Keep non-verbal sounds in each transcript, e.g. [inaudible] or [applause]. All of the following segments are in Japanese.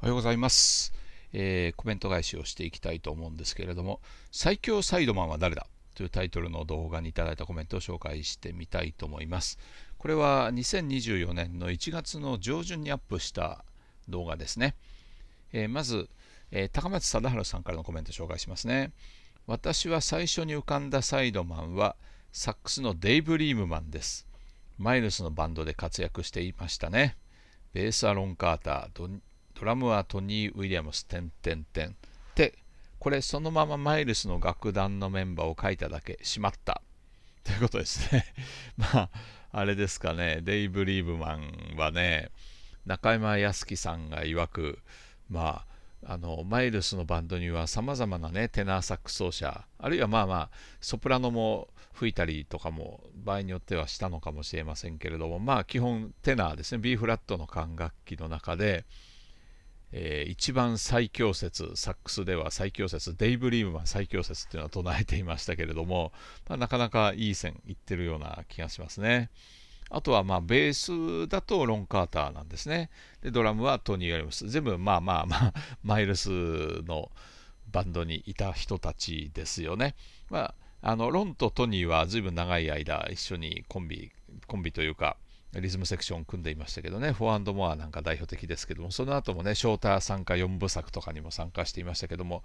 おはようございます、えー、コメント返しをしていきたいと思うんですけれども最強サイドマンは誰だというタイトルの動画にいただいたコメントを紹介してみたいと思いますこれは2024年の1月の上旬にアップした動画ですね、えー、まず、えー、高松貞治さんからのコメント紹介しますね私は最初に浮かんだサイドマンはサックスのデイブ・リームマンですマイルスのバンドで活躍していましたねベース・アロン・カーター、ドラムはトニー・ウィリアムス、んてん。で、これそのままマイルスの楽団のメンバーを書いただけ、しまった。[laughs] ということですね。[laughs] まあ、あれですかね、デイブ・リーブマンはね、中山康樹さんが曰く、まあ、あのマイルスのバンドにはさまざまな、ね、テナーサック奏者あるいはまあまあソプラノも吹いたりとかも場合によってはしたのかもしれませんけれどもまあ基本テナーですね B フラットの管楽器の中でえー、一番最強説、サックスでは最強説、デイブ・リーブマン最強説っていうのは唱えていましたけれども、まあ、なかなかいい線いってるような気がしますね。あとは、まあ、ベースだとロン・カーターなんですね。で、ドラムはトニー・ウリムス。全部、まあまあまあ、[laughs] マイルスのバンドにいた人たちですよね。まあ、あの、ロンとトニーは随分長い間一緒にコンビ、コンビというか、リズムセクション組んでいましたけどね、フォアモアなんか代表的ですけども、その後もね、ショーター参加4部作とかにも参加していましたけども、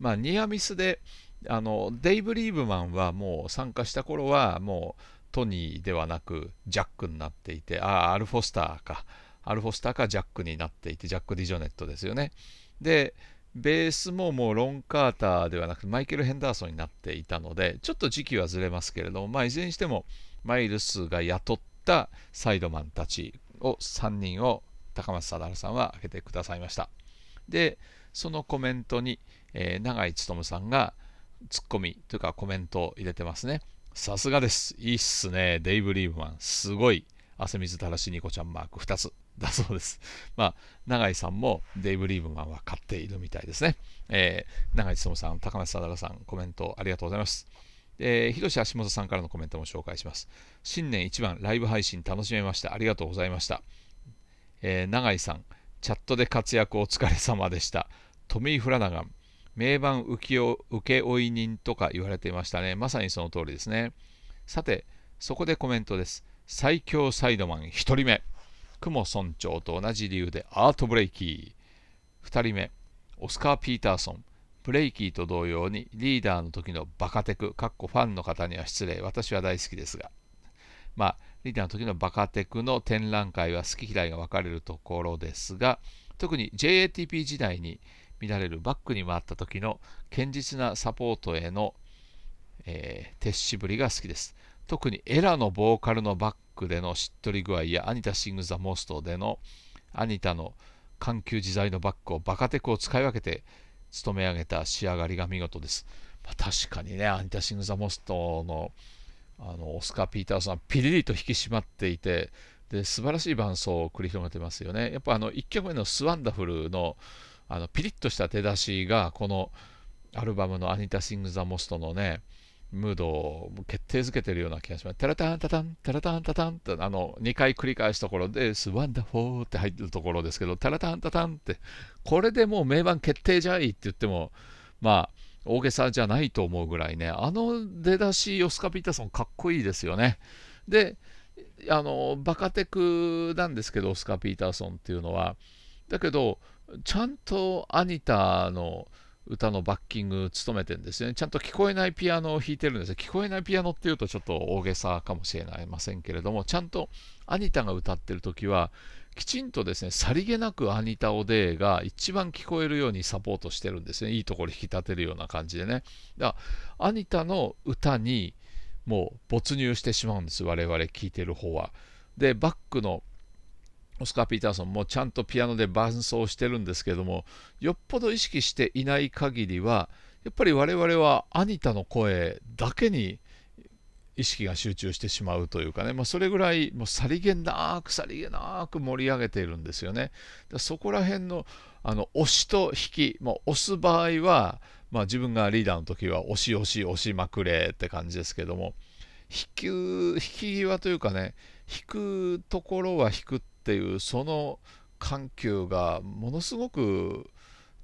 まあ、ニアミスで、あのデイブ・リーブマンはもう参加した頃は、もうトニーではなくジャックになっていて、ああ、アルフォスターか、アルフォスターかジャックになっていて、ジャック・ディジョネットですよね。で、ベースももうロン・カーターではなくマイケル・ヘンダーソンになっていたので、ちょっと時期はずれますけれども、まあ、いずれにしても、マイルスが雇っったサイドマンたちを3人を高松貞治さんは挙げてくださいました。で、そのコメントに、えー、永井努さんがツッコミというかコメントを入れてますね。さすがです。いいっすね。デイブ・リーブマン。すごい。汗水垂らしニコちゃんマーク2つだそうです。まあ、永井さんもデイブ・リーブマンは買っているみたいですね。えー、永井勉さん、高松貞治さん、コメントありがとうございます。えー、ひろし橋本さんからのコメントも紹介します。新年一番ライブ配信楽しめました。ありがとうございました。えー、永井さん、チャットで活躍お疲れ様でした。トミー・フラナガン、名盤請請負人とか言われていましたね。まさにその通りですね。さて、そこでコメントです。最強サイドマン1人目。雲村長と同じ理由でアートブレイキー。2人目、オスカー・ピーターソン。ブレイキーと同様にリーダーの時のバカテク、かっこファンの方には失礼、私は大好きですが、まあ、リーダーの時のバカテクの展覧会は好き嫌いが分かれるところですが、特に JATP 時代に見られるバックに回った時の堅実なサポートへの、えー、徹しぶりが好きです。特にエラのボーカルのバックでのしっとり具合やアニタシング・ザ・モストでのアニタの緩急自在のバックをバカテクを使い分けて務め上げた仕上がりが見事です。まあ、確かにね、アニタ・シング・ザ・モストのあのオスカー・ピーターさん、ピリリと引き締まっていて、で素晴らしい伴奏を繰り広げてますよね。やっぱあの1曲目の「スワンダフルの」あのピリッとした手出しがこのアルバムの「アニタ・シング・ザ・モスト」のねムードを決定づけてるような気がします。タラタンタタン、タラタンタタンって、あの、2回繰り返すところで、スワンダフォーって入ってるところですけど、タラタンタタンって、これでもう名盤決定じゃいって言っても、まあ、大げさじゃないと思うぐらいね、あの出だし、ヨスカ・ピーターソン、かっこいいですよね。で、あの、バカテクなんですけど、オスカ・ピーターソンっていうのは。だけど、ちゃんとアニタの、歌のバッキング務めてんですよね。ちゃんと聞こえないピアノを弾いてるんですよ。聞こえないピアノっていうとちょっと大げさかもしれませんけれども、ちゃんとアニタが歌ってる時は、きちんとですね、さりげなくアニタ・オデーが一番聞こえるようにサポートしてるんですね。いいところ引き立てるような感じでね。だからアニタの歌にもう没入してしまうんです、我々聴いてる方は。で、バックのオスカー・ピーターソンもちゃんとピアノで伴奏してるんですけどもよっぽど意識していない限りはやっぱり我々はアニタの声だけに意識が集中してしまうというかね、まあ、それぐらいもうさりげなくさりげなく盛り上げているんですよね。そこら辺のあの押しと引き、まあ、押す場合は、まあ、自分がリーダーの時は押し押し押しまくれって感じですけども引き引き際というかね引くところは引くってっていうその緩急がものすごく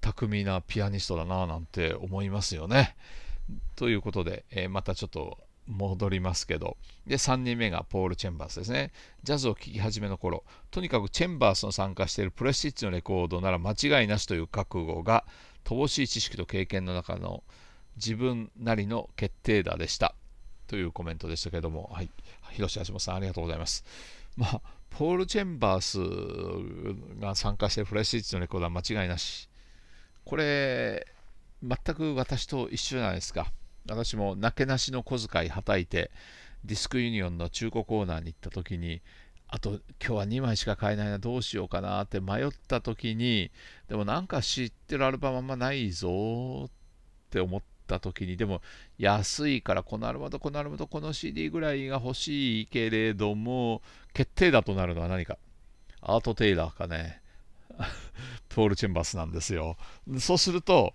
巧みなピアニストだななんて思いますよね。ということで、えー、またちょっと戻りますけどで3人目がポール・チェンバースですねジャズを聴き始めの頃とにかくチェンバースの参加しているプレスティッチのレコードなら間違いなしという覚悟が乏しい知識と経験の中の自分なりの決定打でしたというコメントでしたけども、はい、広瀬橋本さんありがとうございます。まあポール・チェンバースが参加してるフラシュ・イッチのレコードは間違いなし。これ、全く私と一緒じゃないですか。私もなけなしの小遣いはたいて、ディスクユニオンの中古コーナーに行った時に、あと今日は2枚しか買えないな、どうしようかなって迷った時に、でもなんか知ってるアルバムあんまないぞって思って、った時にでも安いからこのアルバムとこのアルバムとこの CD ぐらいが欲しいけれども決定打となるのは何かアート・テイラーかね [laughs] ポール・チェンバスなんですよそうすると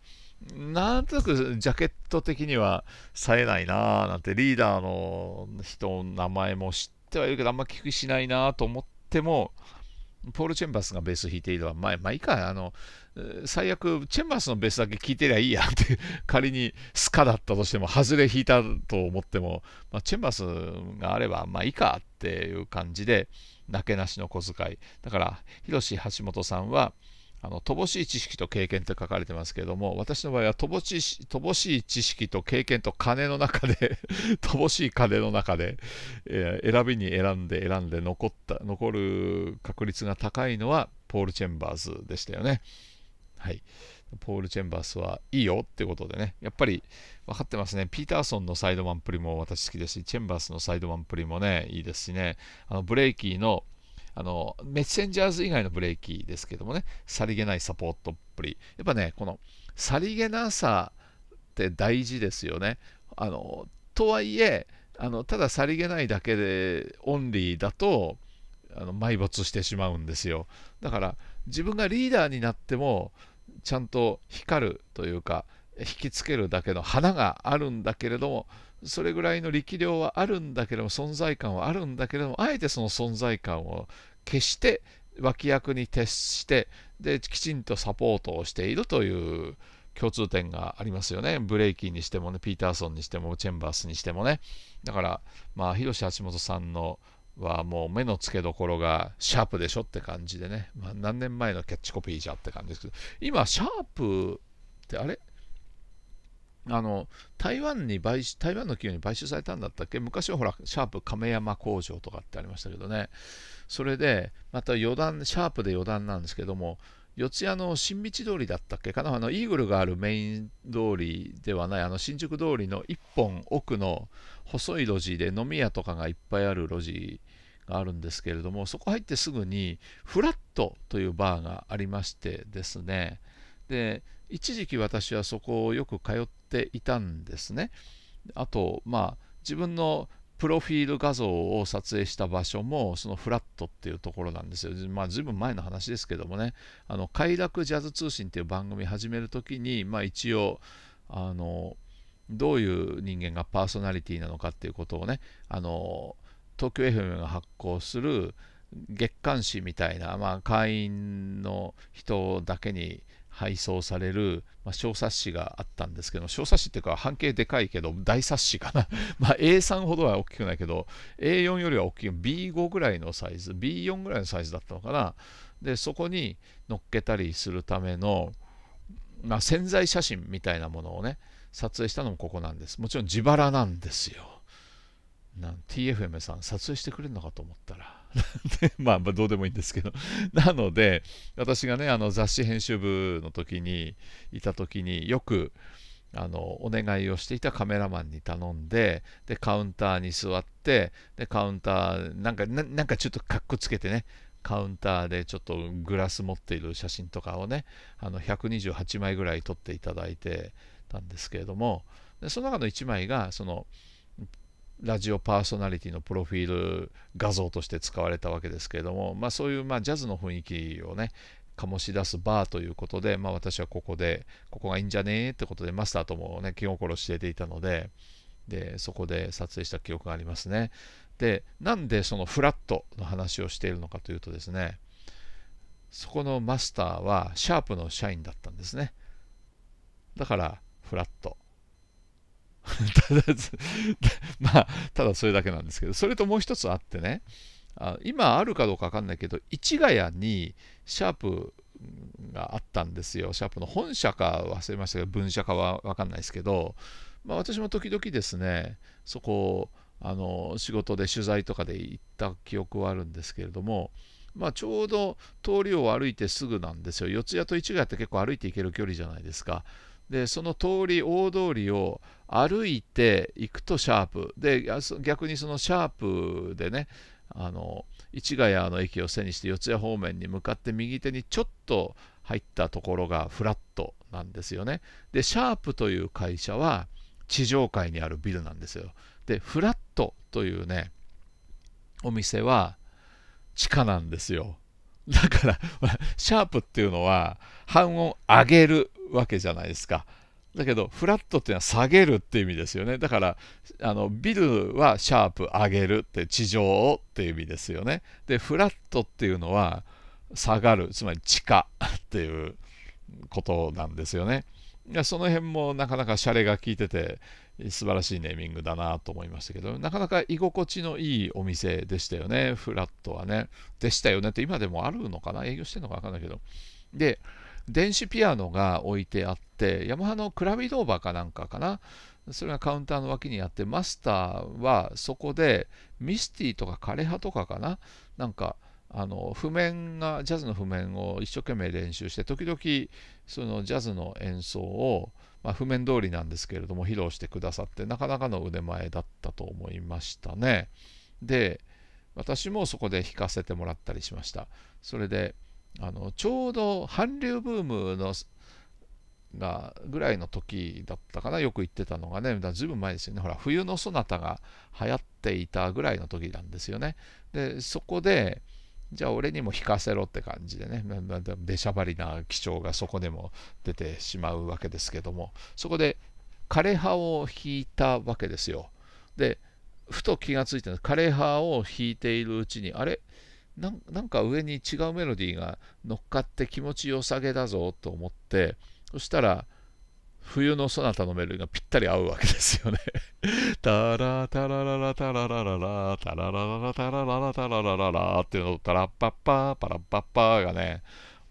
なんとなくジャケット的には冴えないなーなんてリーダーの人の名前も知ってはいるけどあんま聞くしないなと思ってもポール・チェンバスがベース弾いているは、まあ、まあ、いいか、あの、最悪、チェンバスのベースだけ聴いてりゃいいやって、仮にスカだったとしても、外れ弾いたと思っても、まあ、チェンバスがあれば、まあいいかっていう感じで、なけなしの小遣い。だから、広志橋本さんは、あの乏しい知識と経験と書かれてますけども私の場合は乏しい乏しい知識と経験と金の中で [laughs] 乏しい金の中で、えー、選びに選んで選んで残った残る確率が高いのはポール・チェンバーズでしたよね。はい、ポール・チェンバースはいいよってことでね、やっぱり分かってますね、ピーターソンのサイドマンプリも私好きですし、チェンバースのサイドマンプリもね、いいですしね、あのブレイキーのあの、メッセンジャーズ以外のブレーキですけどもね、さりげないサポートっぷり。やっぱね、このさりげなさって大事ですよね。あの、とはいえ、あのたださりげないだけでオンリーだとあの埋没してしまうんですよだから自分がリーダーになってもちゃんと光るというか引きつけるだけの花があるんだけれどもそれぐらいの力量はあるんだけれども存在感はあるんだけれどもあえてその存在感を消して脇役に徹してできちんとサポートをしているという共通点がありますよねブレイキーにしてもねピーターソンにしてもチェンバースにしてもねだからまあ広橋橋本さんのはもう目の付けどころがシャープでしょって感じでね、まあ、何年前のキャッチコピーじゃって感じですけど今シャープってあれあの台湾に買収台湾の企業に買収されたんだったっけ昔はほらシャープ亀山工場とかってありましたけどねそれでまた余談シャープで余談なんですけども四谷の新道通りだったっけかなあのイーグルがあるメイン通りではないあの新宿通りの1本奥の細い路地で飲み屋とかがいっぱいある路地があるんですけれどもそこ入ってすぐにフラットというバーがありましてですねで一時期私はそこをよく通っていたんですね。あと、まあ、自分のプロフィール画像を撮影した場所もそのフラットっていうところなんですよ。まあ随分前の話ですけどもね、あの快楽ジャズ通信っていう番組始めるときに、まあ一応、あの、どういう人間がパーソナリティなのかっていうことをね、あの、東京 FM が発行する月刊誌みたいな、まあ会員の人だけに配送される、まあ、小冊子があったんですけど小冊子っていうか半径でかいけど大冊子かな [laughs] ま A3 ほどは大きくないけど A4 よりは大きい B5 ぐらいのサイズ B4 ぐらいのサイズだったのかなでそこに乗っけたりするための、まあ、潜在写真みたいなものをね撮影したのもここなんですもちろん自腹なんですよなん TFM さん撮影してくれるのかと思ったら [laughs] まあ、まあどうでもいいんですけど [laughs] なので私がねあの雑誌編集部の時にいた時によくあのお願いをしていたカメラマンに頼んででカウンターに座ってでカウンターなんかなんかちょっとかっこつけてねカウンターでちょっとグラス持っている写真とかをねあの128枚ぐらい撮っていただいてたんですけれどもでその中の1枚がその「ラジオパーソナリティのプロフィール画像として使われたわけですけれども、まあ、そういうまあジャズの雰囲気をね醸し出すバーということで、まあ、私はここでここがいいんじゃねえってことでマスターともね気心知れていたのででそこで撮影した記憶がありますねでなんでそのフラットの話をしているのかというとですねそこのマスターはシャープの社員だったんですねだからフラットまあ、ただそれだけなんですけど、それともう一つあってね、あ今あるかどうかわかんないけど、市ヶ谷にシャープがあったんですよ。シャープの本社か忘れましたけど、分社かはわかんないですけど、まあ、私も時々ですね、そこあの仕事で取材とかで行った記憶はあるんですけれども、まあ、ちょうど通りを歩いてすぐなんですよ。四谷と市ヶ谷って結構歩いて行ける距離じゃないですか。でその通り大通りを歩いていくとシャープで逆にそのシャープでねあの市ヶ谷の駅を背にして四谷方面に向かって右手にちょっと入ったところがフラットなんですよねでシャープという会社は地上階にあるビルなんですよでフラットというねお店は地下なんですよだから [laughs] シャープっていうのは半音上げるわけじゃないですか。だけど、フラットっていうのは下げるっていう意味ですよね。だから、あのビルはシャープ上げるって、地上っていう意味ですよね。で、フラットっていうのは下がる、つまり地下っていうことなんですよね。いやその辺もなかなかシャレが効いてて、素晴らしいネーミングだなと思いましたけど、なかなか居心地のいいお店でしたよね、フラットはね。でしたよねって、今でもあるのかな、営業してるのか分かんないけど。で、電子ピアノが置いてあって、ヤマハのクラビドーバーかなんかかな、それがカウンターの脇にあって、マスターはそこでミスティとか枯れ葉とかかな、なんか、あの譜面がジャズの譜面を一生懸命練習して時々そのジャズの演奏を、まあ、譜面通りなんですけれども披露してくださってなかなかの腕前だったと思いましたね。で私もそこで弾かせてもらったりしました。それであのちょうど韓流ブームのがぐらいの時だったかなよく行ってたのがねだずいぶん前ですよねほら冬のそなたが流行っていたぐらいの時なんですよねでそこでじゃあ俺にも引かせろって感じでね、出しゃばりな基調がそこでも出てしまうわけですけども、そこで枯葉を引いたわけですよ。で、ふと気がついてん枯葉を引いているうちに、あれなんか上に違うメロディーが乗っかって気持ちよさげだぞと思ってそしたら冬のそなたのメロディーがぴったり合うわけですよね。[laughs] タラタラララタララララタララララタラララタララララっていうのとタラッパッパーパラッパッパーがね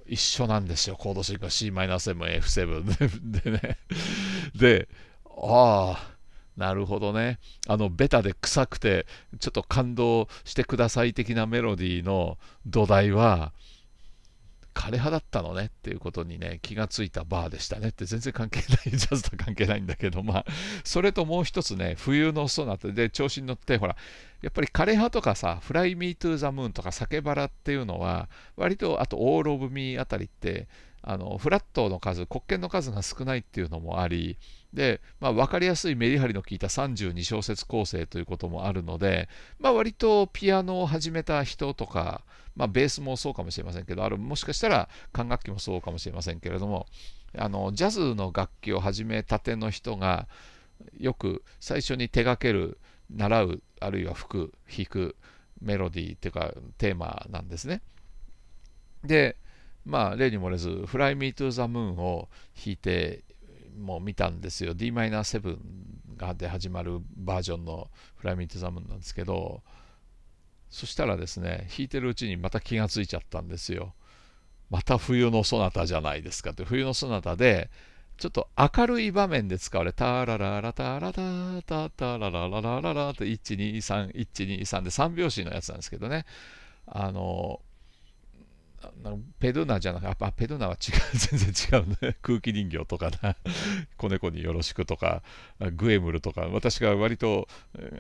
一緒なんですよコード進行 Cm7F7 でね。[laughs] でああなるほどね。あの、ベタで臭くて、ちょっと感動してください的なメロディーの土台は、枯葉だったのねっていうことにね、気がついたバーでしたねって全然関係ない、ジャズと関係ないんだけど、まあ、それともう一つね、冬のソナタで調子に乗って、ほら、やっぱり枯葉とかさ、フライ・ミー・トゥ・ザ・ムーンとか、酒バラっていうのは、割と、あと、オール・オブ・ミーあたりって、あのフラットの数、黒鍵の数が少ないっていうのもあり、で、まあ、分かりやすいメリハリの効いた32小節構成ということもあるので、まあ、割とピアノを始めた人とか、まあ、ベースもそうかもしれませんけどあるもしかしたら管楽器もそうかもしれませんけれどもあのジャズの楽器を始めたての人がよく最初に手掛ける習うあるいは吹く弾くメロディーっていうかテーマなんですね。でまあ例に漏れず「Fly Me to the Moon」を弾いても見たんですよ Dm7 がで始まるバージョンの「フライミントザムン」なんですけどそしたらですね弾いてるうちにまた気がついちゃったんですよまた冬のソナタじゃないですかって冬のソナタでちょっと明るい場面で使われたらららたらららららららって123123で3拍子のやつなんですけどねあのペドゥナじゃなくて、あ、ペドゥナは違う、全然違うね。空気人形とかな、[laughs] 子猫によろしくとか、グエムルとか、私が割と、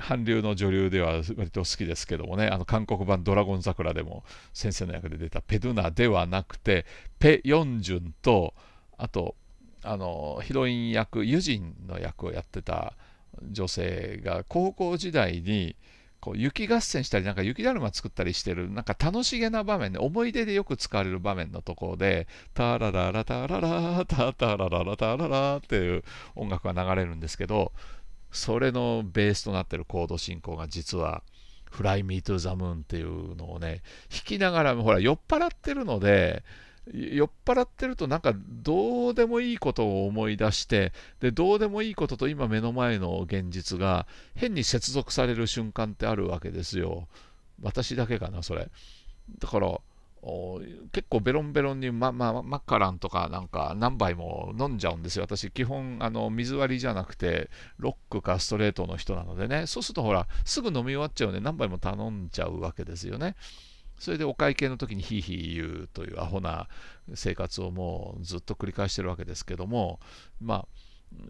韓流の女流では割と好きですけどもね、あの韓国版ドラゴン桜でも先生の役で出たペドゥナではなくて、ペ・ヨンジュンと、あと、あの、ヒロイン役、ユジンの役をやってた女性が、高校時代に、こう雪合戦したりなんか雪だるま作ったりしてるなんか楽しげな場面で思い出でよく使われる場面のところで「タラララタララタタラララタララ」っていう音楽が流れるんですけどそれのベースとなってるコード進行が実は「Fly Me to the Moon」っていうのをね弾きながらほら酔っ払ってるので酔っ払ってるとなんかどうでもいいことを思い出してでどうでもいいことと今目の前の現実が変に接続される瞬間ってあるわけですよ私だけかなそれだから結構ベロンベロンに、まま、マカランとかなんか何杯も飲んじゃうんですよ私基本あの水割りじゃなくてロックかストレートの人なのでねそうするとほらすぐ飲み終わっちゃうんで何杯も頼んじゃうわけですよねそれでお会計の時にヒーヒー言うというアホな生活をもうずっと繰り返してるわけですけども、まあ、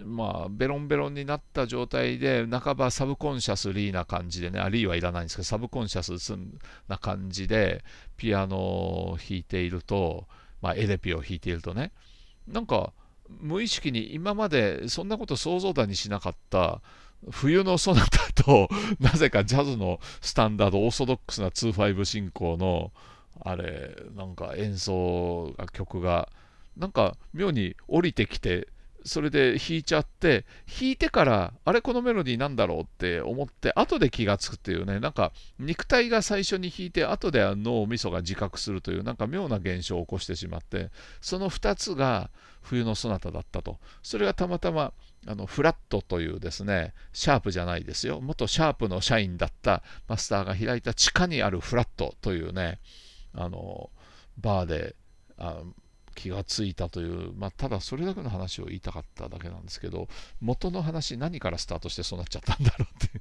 まあ、ベロンベロンになった状態で、半ばサブコンシャスリーな感じでね、あリーはいらないんですけど、サブコンシャスな感じでピアノを弾いていると、まあ、エレピを弾いているとね、なんか無意識に今までそんなこと想像だにしなかった、冬のソナタと、[laughs] なぜかジャズのスタンダード、オーソドックスな2-5進行の、あれ、なんか演奏が、曲が、なんか妙に降りてきて、それで弾いちゃって弾いてからあれこのメロディーなんだろうって思って後で気が付くっていうねなんか肉体が最初に弾いて後で脳みそが自覚するというなんか妙な現象を起こしてしまってその2つが冬のそなただったとそれがたまたまあのフラットというですねシャープじゃないですよ元シャープの社員だったマスターが開いた地下にあるフラットというねあのバーであの気がついたという、まあ、ただそれだけの話を言いたかっただけなんですけど、元の話、何からスタートしてそうなっちゃったんだろうっていう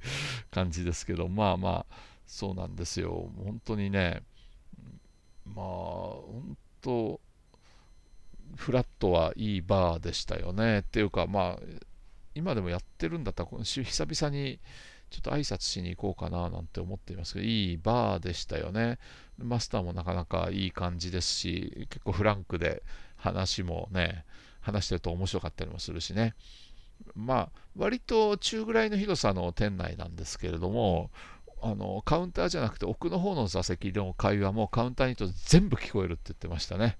感じですけど、まあまあ、そうなんですよ。本当にね、まあ、本当、フラットはいいバーでしたよね。っていうか、まあ、今でもやってるんだったら、今週久々にちょっと挨拶しに行こうかななんて思っていますけど、いいバーでしたよね。マスターもなかなかいい感じですし、結構フランクで話もね、話してると面白かったりもするしね。まあ、割と中ぐらいの広さの店内なんですけれども、あのカウンターじゃなくて奥の方の座席での会話もカウンターに行くと全部聞こえるって言ってましたね。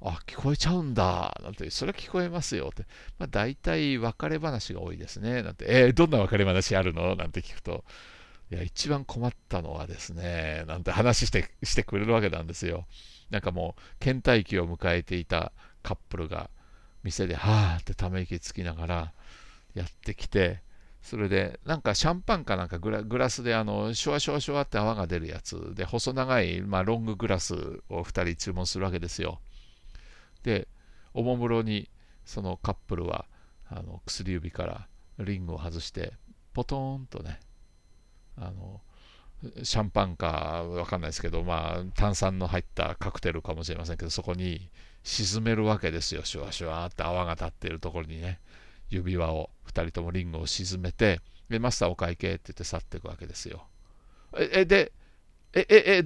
あ、聞こえちゃうんだ、なんて、それは聞こえますよって。まあ、大体別れ話が多いですね、なんて、えー、どんな別れ話あるのなんて聞くと、いや、一番困ったのはですね、なんて話してしてくれるわけなんですよ。なんかもう、倦怠期を迎えていたカップルが、店で、はぁってため息つきながらやってきて、それで、なんかシャンパンかなんかグラグラスで、あの、シュワシュワシュワって泡が出るやつで、細長い、まあ、ロンググラスを2人注文するわけですよ。で、おもむろに、そのカップルは、あの薬指からリングを外して、ポトーンとね、あのシャンパンか分かんないですけど、まあ、炭酸の入ったカクテルかもしれませんけど、そこに沈めるわけですよ、シュワシュワって泡が立っているところにね、指輪を、2人ともリングを沈めて、で、マスターお会計って言って去っていくわけですよ。え、で、え、え、え、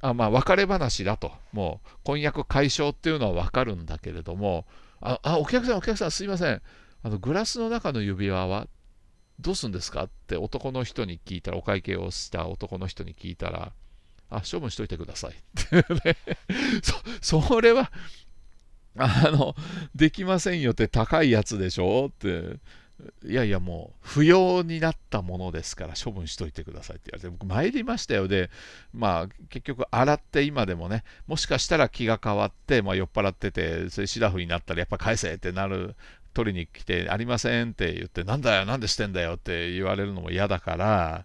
あまあ、別れ話だと、もう婚約解消っていうのは分かるんだけれども、あ、あお客さん、お客さん、すいません、あのグラスの中の指輪はどうすんですかって男の人に聞いたら、お会計をした男の人に聞いたら、あ、処分しといてください。っ [laughs] そ、それは、あの、できませんよって高いやつでしょって。いやいやもう不要になったものですから処分しといてくださいって言われて僕参りましたよでまあ結局洗って今でもねもしかしたら気が変わって、まあ、酔っ払っててそれシラフになったらやっぱ返せってなる取りに来てありませんって言って、なんだよ、なんでしてんだよって言われるのも嫌だから、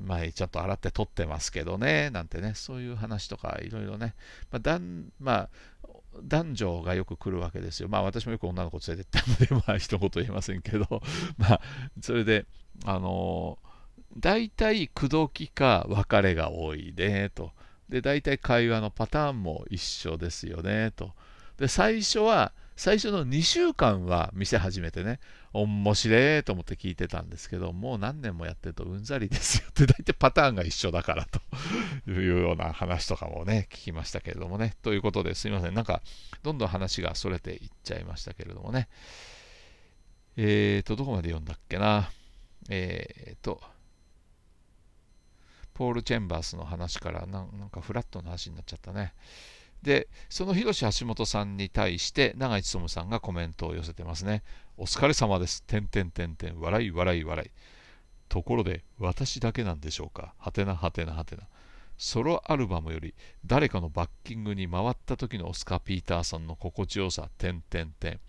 まあ、ちゃんと洗って取ってますけどね、なんてね、そういう話とかいろいろね、まあだんまあ、男女がよく来るわけですよ。まあ私もよく女の子連れてったので、まあ一言言えませんけど、[laughs] まあそれで、あの大体口説きか別れが多いねと。で、大体会話のパターンも一緒ですよねと。で、最初は、最初の2週間は店始めてね、面白えと思って聞いてたんですけど、もう何年もやってるとうんざりですよって、大体パターンが一緒だからというような話とかもね、聞きましたけれどもね。ということですいません、なんかどんどん話が逸れていっちゃいましたけれどもね。えーと、どこまで読んだっけな。えーと、ポール・チェンバースの話からなんかフラットな話になっちゃったね。でその広し、橋本さんに対して永井勉さんがコメントを寄せてますね「お疲れ様です」「てんてんてんてん笑い笑い笑い」ところで私だけなんでしょうかはてなはてなはてなソロアルバムより誰かのバッキングに回った時のオスカー・ピーターさんの心地よさてんてんてん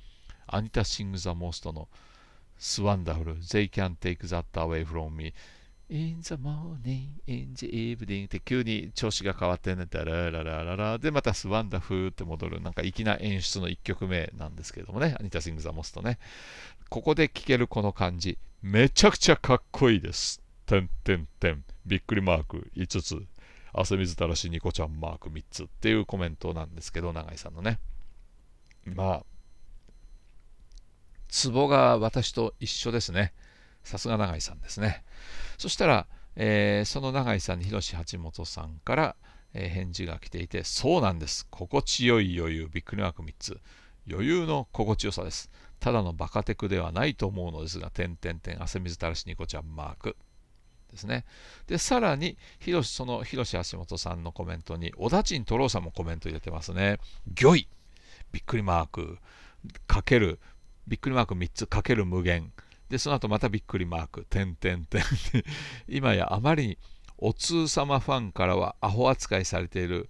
アニタ・シング・ザ・モーストのスワンダフル、They can take that away from me In the morning, in the evening って急に調子が変わってね、ダラララララでまたスワンダフーって戻る、なんか粋な演出の1曲目なんですけどもね、アニタ・シング・ザ・モストね。ここで聴けるこの感じ、めちゃくちゃかっこいいです。てんてんてん、びっくりマーク5つ、汗水たらしニコちゃんマーク3つっていうコメントなんですけど、永井さんのね。まあ、ツボが私と一緒ですね。さすが永井さんですね。そしたら、えー、その永井さんに広志八本さんから、えー、返事が来ていて、そうなんです。心地よい余裕、びっくりマーク3つ。余裕の心地よさです。ただのバカテクではないと思うのですが、点点点、汗水垂らしにこちゃんマーク。ですね。で、さらに、広その広志橋本さんのコメントに、小田陳太郎さんもコメント入れてますね。ぎょい。びっくりマーク、かける、びっくりマーク3つ、かける無限、でその後またびっくりマーク点点点今やあまりにお通様ファンからはアホ扱いされている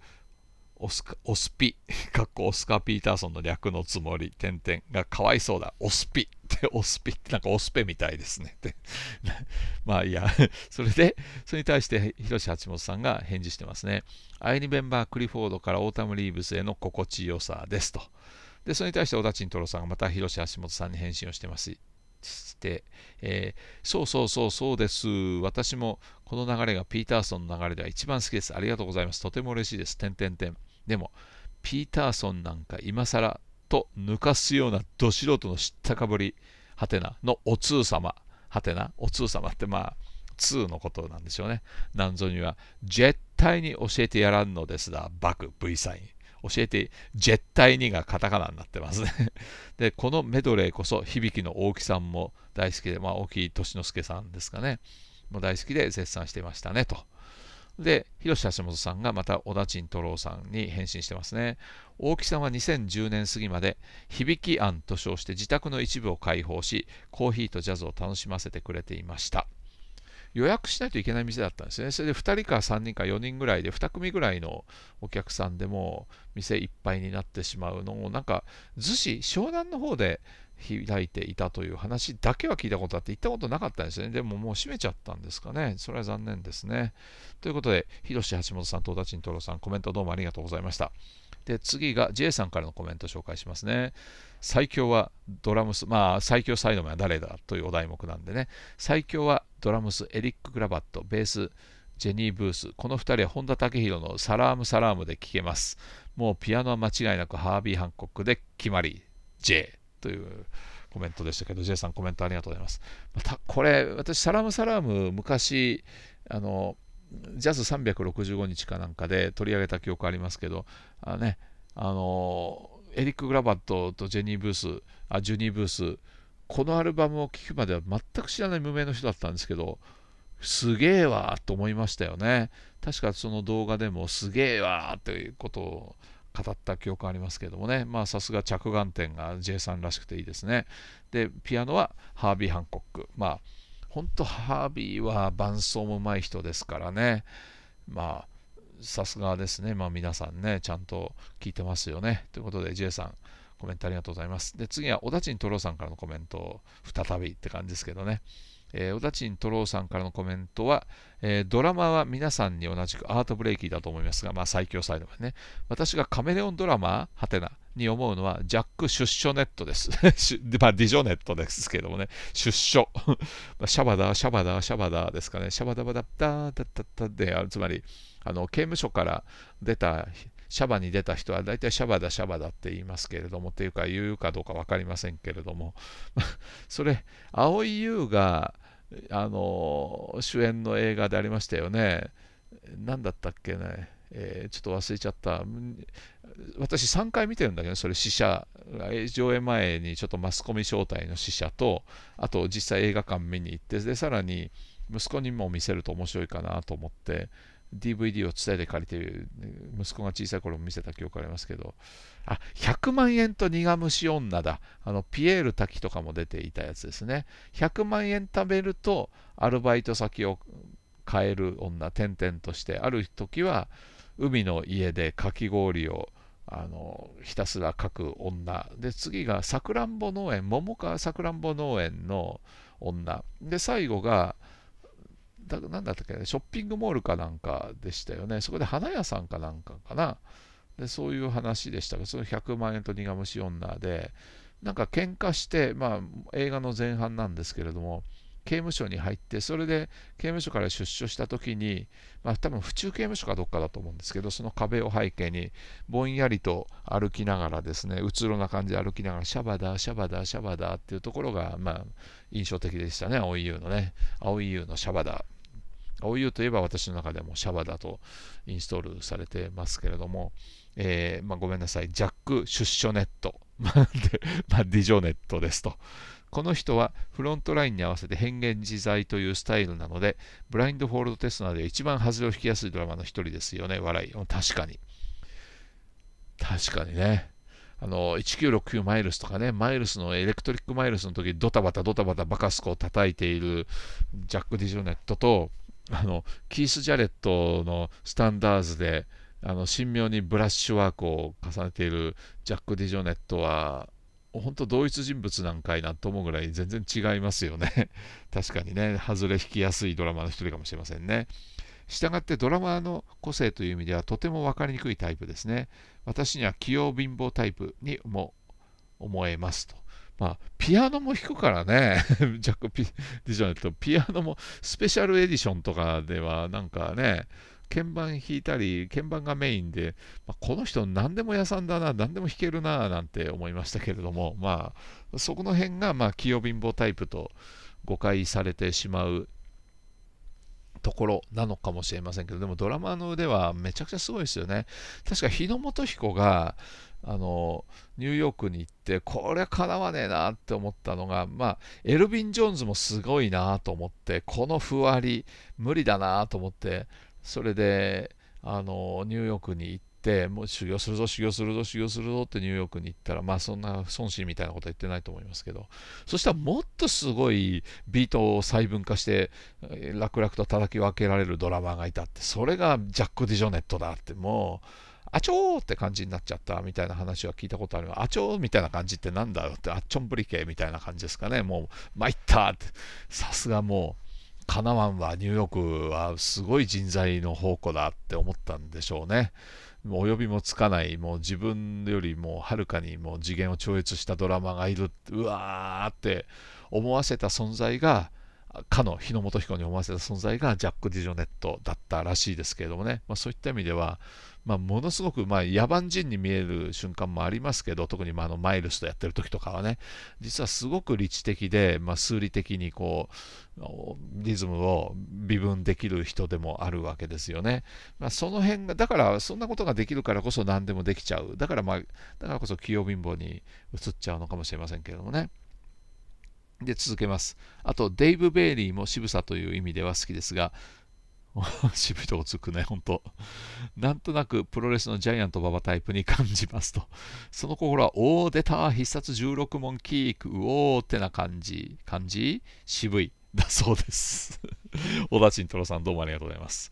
オスオスピ、[laughs] かっこオスカ・ピーターソンの略のつもり、点々がかわいそうだ、オスピって、[laughs] オスピってなんかオスペみたいですねって。[laughs] まあいや、それで、それに対して広瀬八本さんが返事してますね。アイリベンバー・クリフォードからオータム・リーブスへの心地よさですと。で、それに対して小田陳太郎さんがまた広瀬橋本さんに返信をしてます。して、えー、そうそうそうそうです。私もこの流れがピーターソンの流れでは一番好きです。ありがとうございます。とても嬉しいです。てんてんてん。でも、ピーターソンなんか今更と抜かすようなど素人の知ったかぶり、はてなのお通様、はてな、お通様ってまあ、2のことなんでしょうね。なんぞには、絶対に教えてやらんのですが、バク、V サイン。教えて、絶対にがカタカナになってますね [laughs] で、このメドレーこそ、響の大木さんも大好きで、まあ、大木俊之介さんですかね、も大好きで絶賛していましたねと。で、広瀬橋本さんがまた小田陳太郎さんに返信してますね。大木さんは2010年過ぎまで、響庵と称して自宅の一部を開放し、コーヒーとジャズを楽しませてくれていました。予約しないといけない店だったんですね。それで2人か3人か4人ぐらいで2組ぐらいのお客さんでも店いっぱいになってしまうのをなんか逗子湘南の方で開いていたという話だけは聞いたことあって行ったことなかったんですね。でももう閉めちゃったんですかね。それは残念ですね。ということで、広志橋本さん、東田陳太郎さん、コメントどうもありがとうございました。で、次が J さんからのコメント紹介しますね。最強はドラムス、まあ、最強サイドマンは誰だというお題目なんでね、最強はドラムス、エリック・グラバット、ベース、ジェニー・ブース、この2人は本田武宏のサラーム・サラームで聴けます。もうピアノは間違いなくハービー・ハンコックで決まり、J という。コメントでしたけど、J さんコメントありがとうございます。また、これ、私、サラムサラーム、昔、あの、ジャズ365日かなんかで取り上げた記憶ありますけど、あのね、あの、エリック・グラバットとジェニー・ブースあジュニー・ブースこのアルバムを聴くまでは全く知らない無名の人だったんですけどすげえわと思いましたよね確かその動画でもすげえわということを語った記憶ありますけどもねまあさすが着眼点が J さんらしくていいですねでピアノはハービー・ハンコックまあ本当ハービーは伴奏もうまい人ですからねまあさすがですね。まあ皆さんね、ちゃんと聞いてますよね。ということで、J さん、コメントありがとうございます。で、次は、小田とろうさんからのコメント、再びって感じですけどね。えー、小田とろうさんからのコメントは、えー、ドラマは皆さんに同じくアートブレイキーだと思いますが、まあ最強サイドがね。私がカメレオンドラマはてな。に思うのは、ジャック出所ネットです。[laughs] まあ、ディジョネットですけどもね、出所。[laughs] シャバダー、シャバダー、シャバダーですかね。シャバダバダッター、ダッタッタで、つまり、あの刑務所から出たシャバに出た人は大体シャバだシャバだって言いますけれどもっていうか言うかどうか分かりませんけれどもそれ蒼井優があの主演の映画でありましたよね何だったっけね、えー、ちょっと忘れちゃった私3回見てるんだけど、それ死者、上映前にちょっとマスコミ招待の死者と、あと実際映画館見に行って、で、さらに息子にも見せると面白いかなと思って、DVD を伝えて借りて息子が小さい頃見せた記憶ありますけど、あ、100万円と苦虫女だ。あの、ピエール滝とかも出ていたやつですね。100万円貯めると、アルバイト先を変える女、転々として、ある時は、海の家でかき氷をあのひたすら書く女で次がさくらんぼ農園桃川さくらんぼ農園の女で最後がだだったっけ、ね、ショッピングモールかなんかでしたよねそこで花屋さんかなんかかなでそういう話でしたがその100万円と苦虫女でなんか喧嘩してまあ映画の前半なんですけれども刑務所に入ってそれで刑務所から出所した時に、まあ、多分府中刑務所かどっかだと思うんですけどその壁を背景にぼんやりと歩きながらですねうつろな感じで歩きながらシャバー、シャバー、シャバーっていうところが、まあ、印象的でしたね青い優のね青い優のシャバダ。青い優といえば私の中でもシャバーとインストールされてますけれども、えー、まあ、ごめんなさいジャック出所ネット [laughs] まあ、ディジョネットですと。この人はフロントラインに合わせて変幻自在というスタイルなので、ブラインドフォールドテストなどで一番外れを引きやすいドラマの一人ですよね、笑い。確かに。確かにね。あの、1969マイルスとかね、マイルスのエレクトリックマイルスの時、ドタバタドタバタバカスコを叩いているジャック・ディジョネットと、あの、キース・ジャレットのスタンダーズで、あの、神妙にブラッシュワークを重ねているジャック・ディジョネットは、本当同一人物なんかいなと思うぐらい全然違いますよね [laughs] 確かにね、外れ引きやすいドラマの一人かもしれませんね。したがってドラマの個性という意味ではとても分かりにくいタイプですね。私には器用貧乏タイプにも思えますと。まあ、ピアノも弾くからね、[laughs] ジャック・ディジョネット、ピアノもスペシャルエディションとかではなんかね、鍵盤弾いたり、鍵盤がメインで、まあ、この人何でも屋さんだな、何でも弾けるな、なんて思いましたけれども、まあ、そこの辺が、まあ、器用貧乏タイプと誤解されてしまうところなのかもしれませんけど、でもドラマの腕はめちゃくちゃすごいですよね。確か日野元彦があのニューヨークに行って、これはかなわねえなって思ったのが、まあ、エルヴィン・ジョーンズもすごいなと思って、このふわり、無理だなと思って、それであのニューヨークに行ってもう修行するぞ修行するぞ修行するぞってニューヨークに行ったらまあそんな孫子みたいなことは言ってないと思いますけどそしたらもっとすごいビートを細分化して楽々と叩き分けられるドラマーがいたってそれがジャック・ディジョネットだってもう。あちょーって感じになっちゃったみたいな話は聞いたことあるあちょーみたいな感じってなんだろうってあっちょんブリ系みたいな感じですかねもう参ったってさすがもうかナわンはニューヨークはすごい人材の宝庫だって思ったんでしょうね。もう及びもつかない、もう自分よりもはるかにもう次元を超越したドラマがいる、うわーって思わせた存在が、かの日野元彦に思わせた存在がジャック・ディジョネットだったらしいですけれどもね、まあ、そういった意味では、まあ、ものすごくまあ野蛮人に見える瞬間もありますけど特にまあのマイルスとやってる時とかはね実はすごく理知的で、まあ、数理的にこうリズムを微分できる人でもあるわけですよね、まあ、その辺がだからそんなことができるからこそ何でもできちゃうだからまあだからこそ器用貧乏に移っちゃうのかもしれませんけれどもね。で、続けます。あと、デイブ・ベイリーも渋さという意味では好きですが、[laughs] 渋いとこつくね、本当なんとなくプロレスのジャイアント馬場タイプに感じますと。その心は、おお、出た必殺16問キーク、うおーってな感じ。感じ渋い。だそうです。小田慎太郎さん、どうもありがとうございます。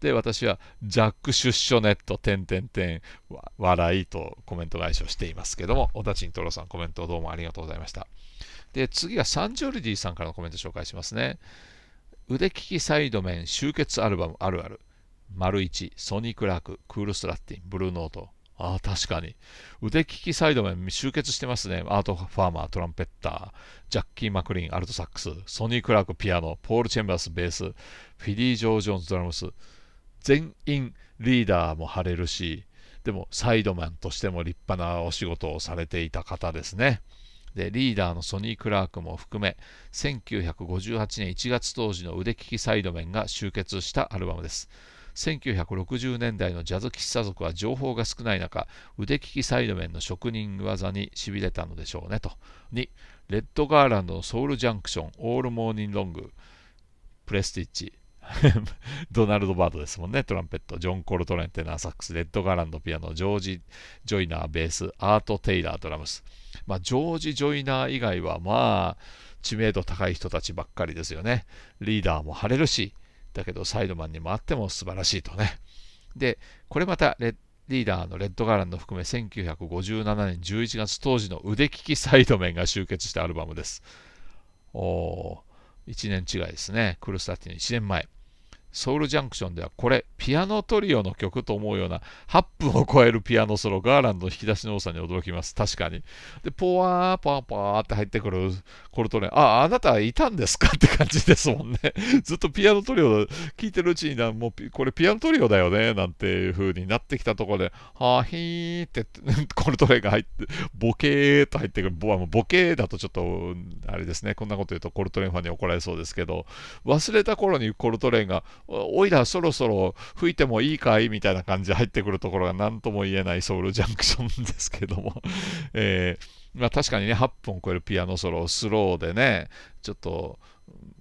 で、私は、ジャック出所ネット、点点点、笑いとコメント返しをしていますけども、小田慎太郎さん、コメントどうもありがとうございました。で、次はサンジョルディさんからのコメント紹介しますね。腕利きサイドメン集結アルバムあるある。丸1、ソニー・クラーク、クール・スラッティン、ブルーノート、ああ、確かに。腕利きサイドメン集結してますね。アート・ファーマー、トランペッター、ジャッキー・マクリン、アルトサックス、ソニー・クラーク、ピアノ、ポール・チェンバース、ベース、フィリー・ジョー・ジョーンズ、ドラムス。全員リーダーも張れるし、でもサイドマンとしても立派なお仕事をされていた方ですね。で、リーダーのソニー・クラークも含め、1958年1月当時の腕利きサイドメンが集結したアルバムです。1960年代のジャズ喫茶族は情報が少ない中腕利きサイドメンの職人技にしびれたのでしょうねと2レッド・ガーランドのソウル・ジャンクションオール・モーニング・ロングプレスティッチ [laughs] ドナルド・バードですもんね。トランペット、ジョン・コルトレン、テナー、サックス、レッド・ガーランド、ピアノ、ジョージ・ジョイナー、ベース、アート・テイラー、ドラムス。まあ、ジョージ・ジョイナー以外は、まあ、知名度高い人たちばっかりですよね。リーダーも張れるし、だけどサイドマンに回っても素晴らしいとね。で、これまたレリーダーのレッドガーランド含め1957年11月当時の腕利きサイド面が集結したアルバムです。お1年違いですね。クルスタッティの1年前。ソウルジャンクションではこれ、ピアノトリオの曲と思うような8分を超えるピアノソロ、ガーランドの引き出しの多さに驚きます。確かに。で、ポワー、パーパーって入ってくるコルトレン。あ、あなたいたんですかって感じですもんね。ずっとピアノトリオ聴いてるうちに、もうこれピアノトリオだよね、なんていう風になってきたところで、はひーってコルトレンが入って、ボケーと入ってくる。ボボケーだとちょっと、あれですね、こんなこと言うとコルトレンファンに怒られそうですけど、忘れた頃にコルトレンが、おいらそろそろ吹いてもいいかいみたいな感じで入ってくるところが何とも言えないソウルジャンクションですけども [laughs] えー、まあ、確かにね8分超えるピアノソロスローでねちょっと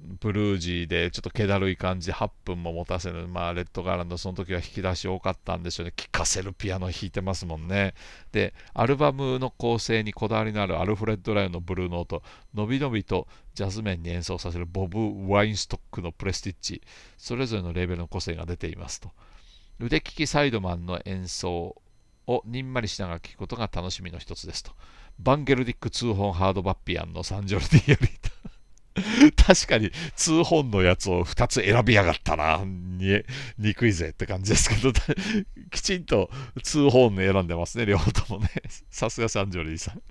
ブルージーでちょっと気だるい感じで8分も持たせる、まあ、レッドガーランドその時は引き出し多かったんでしょうね聴かせるピアノ弾いてますもんねでアルバムの構成にこだわりのあるアルフレッド・ライオンのブルーノートのびのびとジャズ面に演奏させるボブ・ワインストックのプレスティッチそれぞれのレベルの個性が出ていますと腕利きサイドマンの演奏をにんまりしながら聴くことが楽しみの一つですとバンゲルディック通本ハードバッピアンのサンジョルディーり [laughs] 確かに、2本のやつを2つ選びやがったな。に、憎いぜって感じですけど、[laughs] きちんと2本選んでますね、両方ともね。[laughs] さすがサンジョリーさん。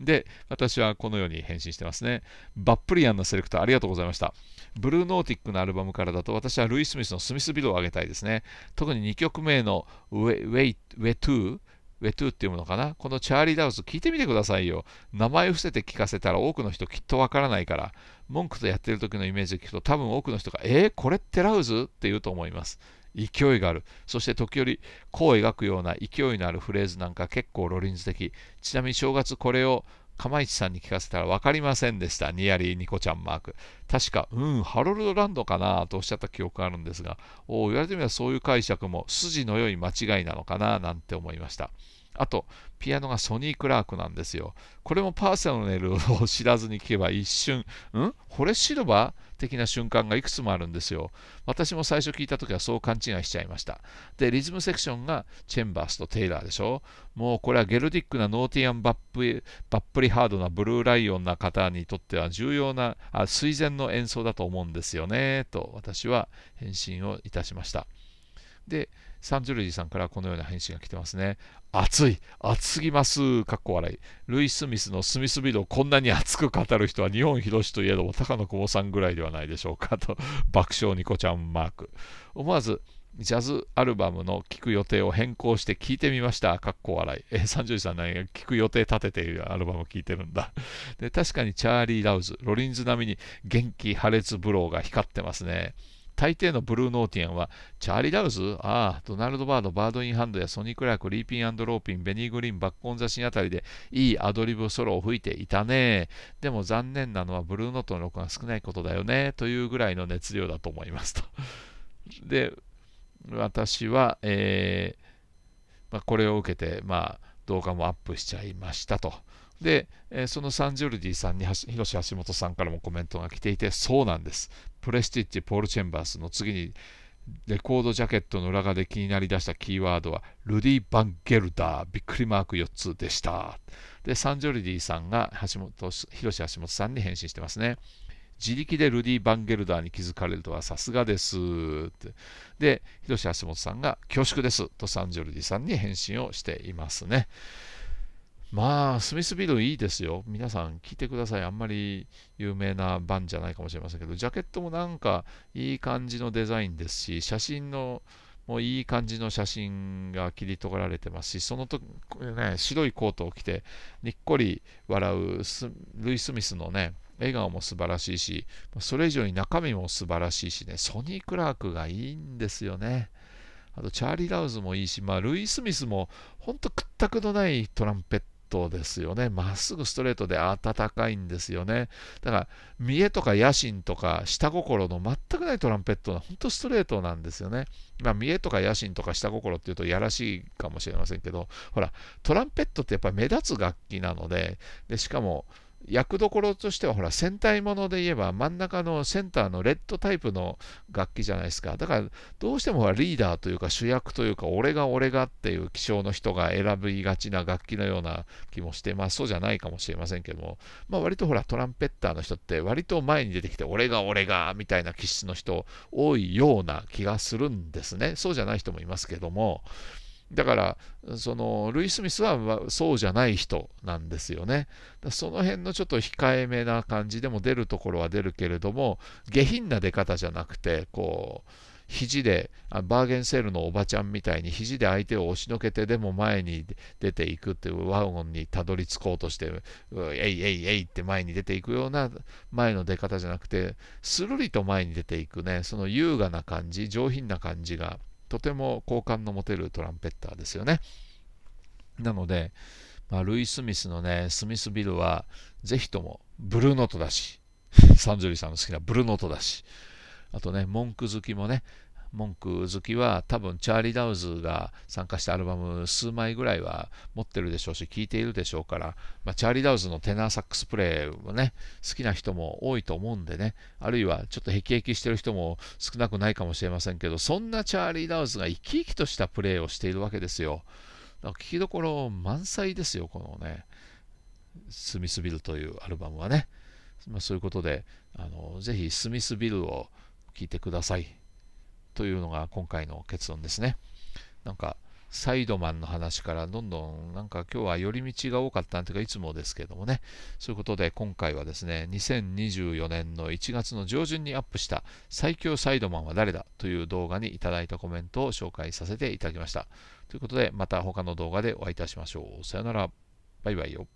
で、私はこのように返信してますね。バップリアンのセレクターありがとうございました。ブルーノーティックのアルバムからだと私はルイ・スミスのスミスビルを上げたいですね。特に2曲目のウェウェイトゥーウェトゥっていうものかなこのチャーリー・ダウス聞いてみてくださいよ。名前伏せて聞かせたら多くの人きっとわからないから、文句とやってる時のイメージで聞くと多分多くの人が、えー、これってラウズって言うと思います。勢いがある。そして時折、弧を描くような勢いのあるフレーズなんか結構ロリンズ的。ちなみに正月これを釜石さんに聞かせたら分かりませんでした。ニヤリニコちゃんマーク。確か、うん、ハロルドランドかなとおっしゃった記憶があるんですが、おお言われてみればそういう解釈も筋の良い間違いなのかななんて思いました。あと、ピアノがソニー・クラークなんですよ。これもパーソナルを知らずに聞けば一瞬、んこれシルバー的な瞬間がいくつもあるんですよ。私も最初聞いた時はそう勘違いしちゃいました。で、リズムセクションがチェンバースとテイラーでしょ。もうこれはゲルディックなノーティアンバップバップリハードなブルーライオンな方にとっては重要なあ垂前の演奏だと思うんですよね、と私は返信をいたしました。で、サンジュルジーさんからこのような返信が来てますね。熱い熱すぎますかっこ笑い。ルイ・スミスのスミスビドをこんなに熱く語る人は日本広しといえども高野久保さんぐらいではないでしょうかと [laughs] 爆笑ニコちゃんマーク。思わずジャズアルバムの聴く予定を変更して聴いてみました。かっこ笑い。えー、ジ条さん何が聴く予定立てているアルバムを聴いてるんだ。で、確かにチャーリー・ラウズ、ロリンズ並みに元気破裂ブローが光ってますね。大抵のブルーノーティアンは、チャーリー・ダウスああ、ドナルド・バード、バード・イン・ハンドやソニー・クラーク、リーピン・ローピン、ベニー・グリーン、バック・ン・ザ・シンあたりでいいアドリブソロを吹いていたね。でも残念なのはブルーノートの録音が少ないことだよね。というぐらいの熱量だと思いますと。[laughs] で、私は、えーまあ、これを受けて、まあ、動画もアップしちゃいましたと。で、えそのサンジョルディさんに広瀬橋本さんからもコメントが来ていて、そうなんです。プレスティッチ・ポール・チェンバースの次に、レコードジャケットの裏側で気になりだしたキーワードは、ルディ・バンゲルダー、びっくりマーク4つでした。で、サンジョルディさんが橋本広瀬橋本さんに返信してますね。自力でルディ・バンゲルダーに気づかれるとはさすがですで、広瀬橋本さんが恐縮ですとサンジョルディさんに返信をしていますね。まあ、スミスビルいいですよ。皆さん聞いてください。あんまり有名な版じゃないかもしれませんけど、ジャケットもなんかいい感じのデザインですし、写真のもういい感じの写真が切り取られてますし、その時、ね、白いコートを着て、にっこり笑うルイ・スミスのね、笑顔も素晴らしいし、それ以上に中身も素晴らしいしね、ソニー・クラークがいいんですよね。あと、チャーリー・ラウズもいいし、まあ、ルイ・スミスも、本当屈託のないトランペットですよね。まっすぐストレートで温かいんですよね。だから、見栄とか野心とか下心の全くないトランペットは本当ストレートなんですよね。まあ、見栄とか野心とか下心っていうとやらしいかもしれませんけど、ほら、トランペットってやっぱり目立つ楽器なので、でしかも、役どころとしてはほら戦隊もので言えば真ん中のセンターのレッドタイプの楽器じゃないですかだからどうしてもリーダーというか主役というか俺が俺がっていう気象の人が選びがちな楽器のような気もしてまあそうじゃないかもしれませんけども、まあ、割とほらトランペッターの人って割と前に出てきて俺が俺がみたいな気質の人多いような気がするんですねそうじゃない人もいますけどもだから、そのルイ・スミスはそうじゃない人なんですよね。その辺のちょっと控えめな感じでも出るところは出るけれども、下品な出方じゃなくて、こう、肘でバーゲンセールのおばちゃんみたいに肘で相手を押しのけてでも前に出ていくっていうワゴンにたどり着こうとしてえいえいえいって前に出ていくような前の出方じゃなくてするりと前に出ていくねその優雅な感じ上品な感じがとても好感の持てるトランペッターですよね。なので、まあ、ルイ・スミスのね、スミスビルは、ぜひともブルーノートだし、サンジュリーさんの好きなブルーノートだし、あとね、文句好きもね、文句好きは多分チャーリー・ダウズが参加したアルバム数枚ぐらいは持ってるでしょうし聴いているでしょうから、まあ、チャーリー・ダウズのテナーサックスプレーもね好きな人も多いと思うんでねあるいはちょっとへきへきしてる人も少なくないかもしれませんけどそんなチャーリー・ダウズが生き生きとしたプレーをしているわけですよ聞きどころ満載ですよこのねスミスビルというアルバムはね、まあ、そういうことであのぜひスミスビルを聴いてください。というのが今回の結論ですね。なんか、サイドマンの話からどんどんなんか今日は寄り道が多かったなんていうかいつもですけどもねそういうことで今回はですね2024年の1月の上旬にアップした最強サイドマンは誰だという動画にいただいたコメントを紹介させていただきましたということでまた他の動画でお会いいたしましょうさよならバイバイよ